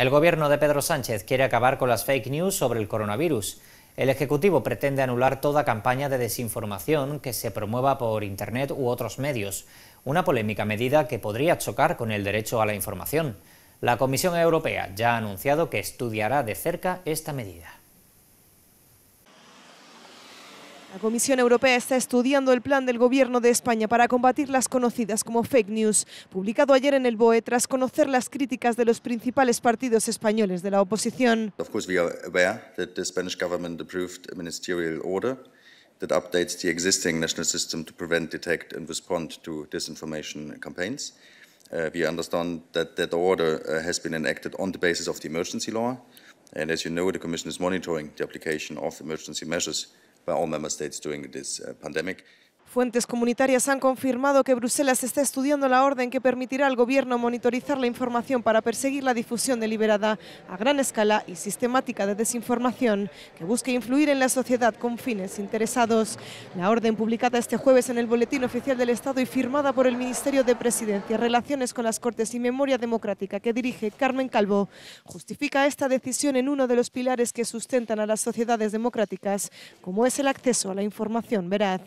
El gobierno de Pedro Sánchez quiere acabar con las fake news sobre el coronavirus. El Ejecutivo pretende anular toda campaña de desinformación que se promueva por Internet u otros medios, una polémica medida que podría chocar con el derecho a la información. La Comisión Europea ya ha anunciado que estudiará de cerca esta medida. La Comisión Europea está estudiando el plan del Gobierno de España para combatir las conocidas como fake news, publicado ayer en el BOE tras conocer las críticas de los principales partidos españoles de la oposición. Of course, we are aware that the Spanish government approved a ministerial order that updates the existing national system to prevent, detect, and respond to disinformation campaigns. Uh, we understand that that order uh, has been enacted on the basis of the emergency law, and as you know, the Commission is monitoring the application of emergency measures. by all member states during this uh, pandemic. Fuentes comunitarias han confirmado que Bruselas está estudiando la orden que permitirá al gobierno monitorizar la información para perseguir la difusión deliberada a gran escala y sistemática de desinformación que busque influir en la sociedad con fines interesados. La orden publicada este jueves en el Boletín Oficial del Estado y firmada por el Ministerio de Presidencia, Relaciones con las Cortes y Memoria Democrática que dirige Carmen Calvo, justifica esta decisión en uno de los pilares que sustentan a las sociedades democráticas, como es el acceso a la información veraz.